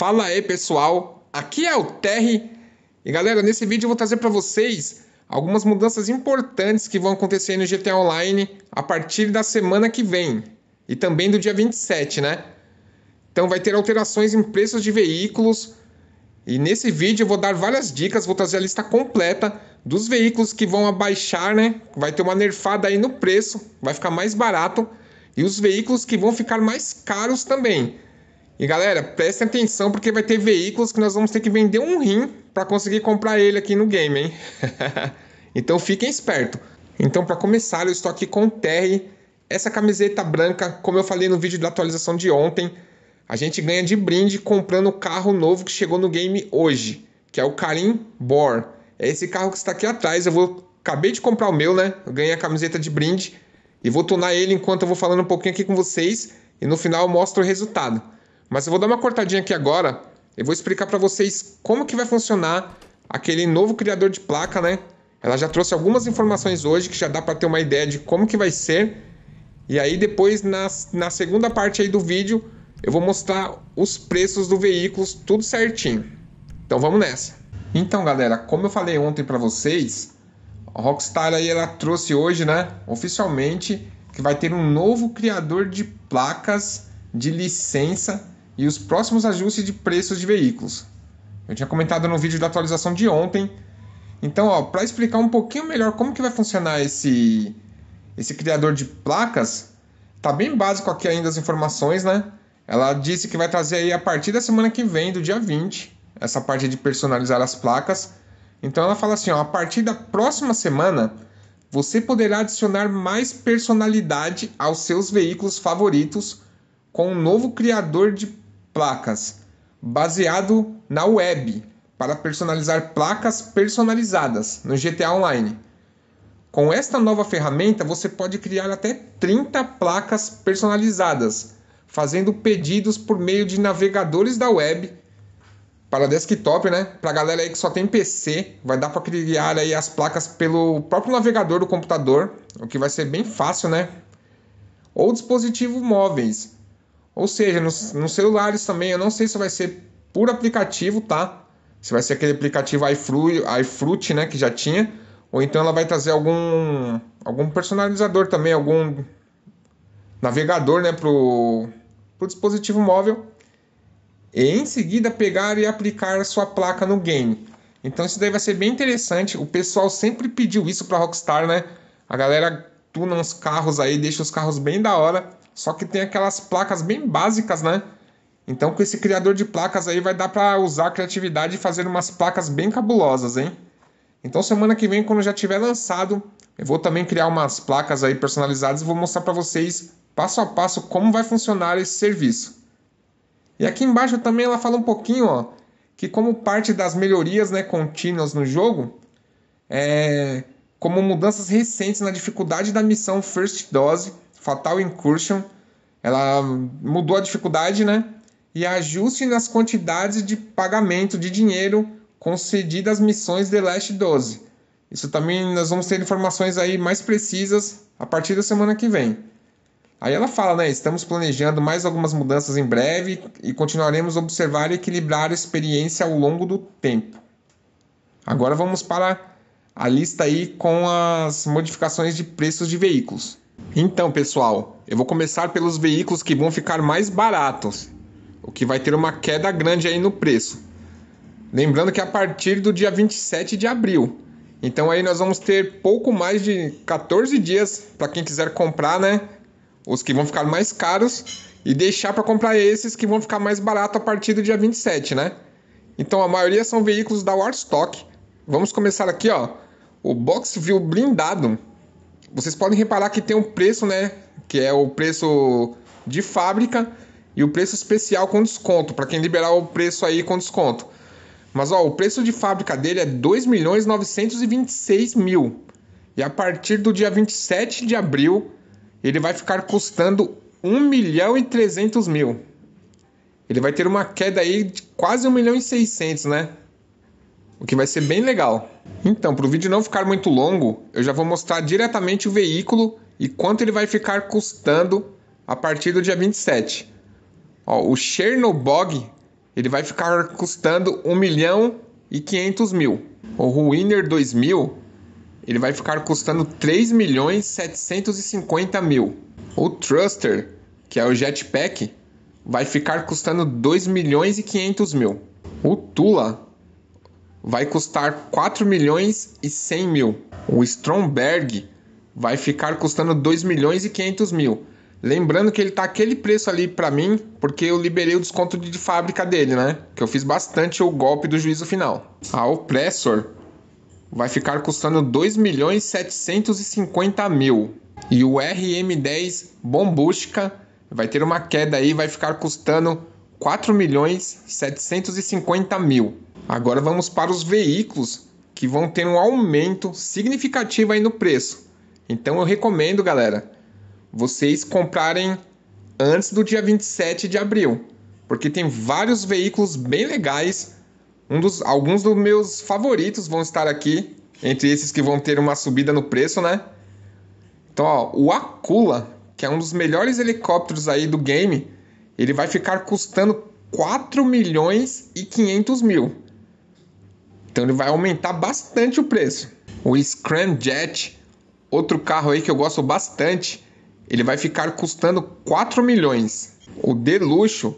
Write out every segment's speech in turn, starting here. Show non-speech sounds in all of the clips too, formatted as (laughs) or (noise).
Fala aí pessoal, aqui é o Terry e galera, nesse vídeo eu vou trazer para vocês algumas mudanças importantes que vão acontecer no GTA Online a partir da semana que vem e também do dia 27, né? Então vai ter alterações em preços de veículos e nesse vídeo eu vou dar várias dicas, vou trazer a lista completa dos veículos que vão abaixar, né? Vai ter uma nerfada aí no preço, vai ficar mais barato e os veículos que vão ficar mais caros também. E galera, prestem atenção porque vai ter veículos que nós vamos ter que vender um rim para conseguir comprar ele aqui no game, hein? (laughs) então fiquem esperto. Então, para começar, eu estou aqui com o Terry. Essa camiseta branca, como eu falei no vídeo da atualização de ontem, a gente ganha de brinde comprando o carro novo que chegou no game hoje, que é o Karim Bor. É esse carro que está aqui atrás. Eu vou acabei de comprar o meu, né? Eu ganhei a camiseta de brinde e vou tunar ele enquanto eu vou falando um pouquinho aqui com vocês e no final eu mostro o resultado. Mas eu vou dar uma cortadinha aqui agora. Eu vou explicar para vocês como que vai funcionar aquele novo criador de placa, né? Ela já trouxe algumas informações hoje que já dá para ter uma ideia de como que vai ser. E aí depois na, na segunda parte aí do vídeo eu vou mostrar os preços do veículo, tudo certinho. Então vamos nessa. Então galera, como eu falei ontem para vocês, a Rockstar aí ela trouxe hoje, né, oficialmente que vai ter um novo criador de placas de licença e os próximos ajustes de preços de veículos. Eu tinha comentado no vídeo da atualização de ontem. Então, para explicar um pouquinho melhor como que vai funcionar esse, esse criador de placas, tá bem básico aqui ainda as informações, né? Ela disse que vai trazer aí a partir da semana que vem, do dia 20, essa parte de personalizar as placas. Então ela fala assim, ó, a partir da próxima semana, você poderá adicionar mais personalidade aos seus veículos favoritos com um novo criador de placas, baseado na web, para personalizar placas personalizadas no GTA Online. Com esta nova ferramenta, você pode criar até 30 placas personalizadas, fazendo pedidos por meio de navegadores da web para desktop, né? Para galera aí que só tem PC, vai dar para criar aí as placas pelo próprio navegador do computador, o que vai ser bem fácil, né? Ou dispositivo móveis, ou seja, nos, nos celulares também, eu não sei se vai ser por aplicativo, tá? Se vai ser aquele aplicativo iFruit, né, que já tinha, ou então ela vai trazer algum algum personalizador também, algum navegador, né, pro pro dispositivo móvel. E em seguida pegar e aplicar a sua placa no game. Então isso daí vai ser bem interessante. O pessoal sempre pediu isso para Rockstar, né? A galera tuna uns carros aí, deixa os carros bem da hora. Só que tem aquelas placas bem básicas, né? Então com esse criador de placas aí vai dar para usar a criatividade e fazer umas placas bem cabulosas, hein? Então semana que vem quando já tiver lançado, eu vou também criar umas placas aí personalizadas e vou mostrar para vocês passo a passo como vai funcionar esse serviço. E aqui embaixo também ela fala um pouquinho, ó, que como parte das melhorias, né, contínuas no jogo, é, como mudanças recentes na dificuldade da missão First Dose Fatal Incursion, ela mudou a dificuldade, né? E ajuste nas quantidades de pagamento de dinheiro concedidas às missões The Last 12. Isso também nós vamos ter informações aí mais precisas a partir da semana que vem. Aí ela fala, né? Estamos planejando mais algumas mudanças em breve e continuaremos a observar e equilibrar a experiência ao longo do tempo. Agora vamos para a lista aí com as modificações de preços de veículos. Então, pessoal, eu vou começar pelos veículos que vão ficar mais baratos, o que vai ter uma queda grande aí no preço. Lembrando que a partir do dia 27 de abril. Então aí nós vamos ter pouco mais de 14 dias para quem quiser comprar, né? Os que vão ficar mais caros e deixar para comprar esses que vão ficar mais barato a partir do dia 27, né? Então a maioria são veículos da Warstock. Vamos começar aqui, ó, o Boxville blindado vocês podem reparar que tem um preço, né? Que é o preço de fábrica e o preço especial com desconto, para quem liberar o preço aí com desconto. Mas ó, o preço de fábrica dele é 2 milhões mil. E a partir do dia 27 de abril, ele vai ficar custando 1 milhão e mil. Ele vai ter uma queda aí de quase 1.600.000, milhão e né? O que vai ser bem legal. Então, para o vídeo não ficar muito longo, eu já vou mostrar diretamente o veículo e quanto ele vai ficar custando a partir do dia 27. Ó, o Chernobog ele vai ficar custando 1 milhão e 500 mil. O Ruiner 2000 ele vai ficar custando 3 milhões 750 mil. O Thruster, que é o Jetpack, vai ficar custando 2 milhões e 500 mil. O Tula vai custar 4 milhões e 100 mil. O Stromberg vai ficar custando 2 milhões e 500 mil. Lembrando que ele tá aquele preço ali para mim, porque eu liberei o desconto de fábrica dele, né? Que eu fiz bastante o golpe do juízo final. A Opressor vai ficar custando 2 milhões 750 mil. E o RM10 Bombushka vai ter uma queda aí, vai ficar custando 4 milhões 750 mil. Agora vamos para os veículos que vão ter um aumento significativo aí no preço. Então eu recomendo, galera, vocês comprarem antes do dia 27 de abril, porque tem vários veículos bem legais. Um dos, alguns dos meus favoritos vão estar aqui, entre esses que vão ter uma subida no preço, né? Então, ó, o Acula, que é um dos melhores helicópteros aí do game, ele vai ficar custando 4 milhões e 500 mil. Então ele vai aumentar bastante o preço. O Scramjet, outro carro aí que eu gosto bastante, ele vai ficar custando 4 milhões. O Deluxo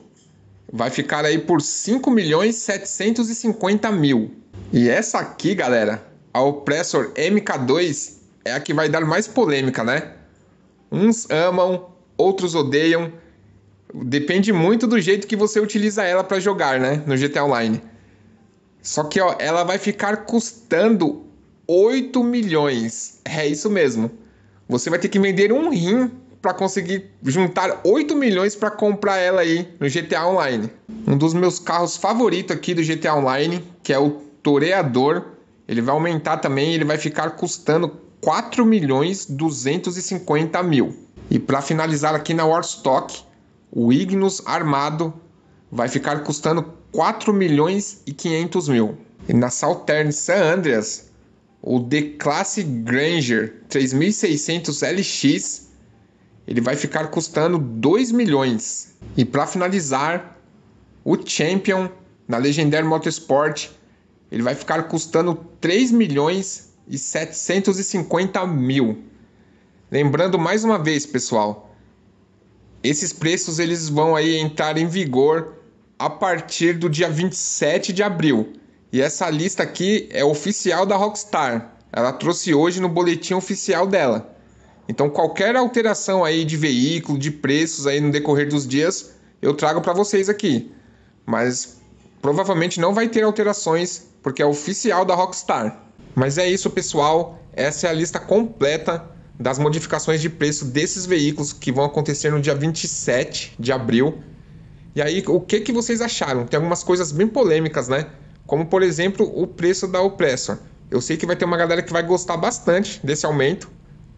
vai ficar aí por 5 milhões 750 mil. E essa aqui, galera, a Oppressor MK2 é a que vai dar mais polêmica, né? Uns amam, outros odeiam. Depende muito do jeito que você utiliza ela para jogar, né? No GTA Online. Só que ó, ela vai ficar custando 8 milhões. É isso mesmo. Você vai ter que vender um rim para conseguir juntar 8 milhões para comprar ela aí no GTA Online. Um dos meus carros favoritos aqui do GTA Online, que é o Toreador, ele vai aumentar também, ele vai ficar custando 4 milhões 250 mil. E para finalizar aqui na Warstock, o Ignus Armado vai ficar custando 4 milhões e 500 mil. E na Southern San Andreas, o D-Classe Granger 3600 LX, ele vai ficar custando 2 milhões. E para finalizar, o Champion na Legendary Motorsport, ele vai ficar custando 3 milhões e 750 mil. Lembrando mais uma vez, pessoal, esses preços eles vão aí entrar em vigor a partir do dia 27 de abril. E essa lista aqui é oficial da Rockstar. Ela trouxe hoje no boletim oficial dela. Então qualquer alteração aí de veículo, de preços aí no decorrer dos dias, eu trago para vocês aqui. Mas provavelmente não vai ter alterações porque é oficial da Rockstar. Mas é isso, pessoal. Essa é a lista completa das modificações de preço desses veículos que vão acontecer no dia 27 de abril e aí, o que, que vocês acharam? Tem algumas coisas bem polêmicas, né? Como, por exemplo, o preço da Opressor. Eu sei que vai ter uma galera que vai gostar bastante desse aumento.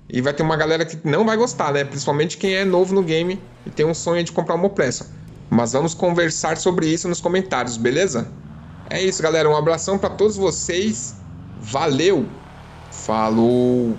E vai ter uma galera que não vai gostar, né? Principalmente quem é novo no game e tem um sonho de comprar uma Opressor. Mas vamos conversar sobre isso nos comentários, beleza? É isso, galera. Um abração para todos vocês. Valeu! Falou!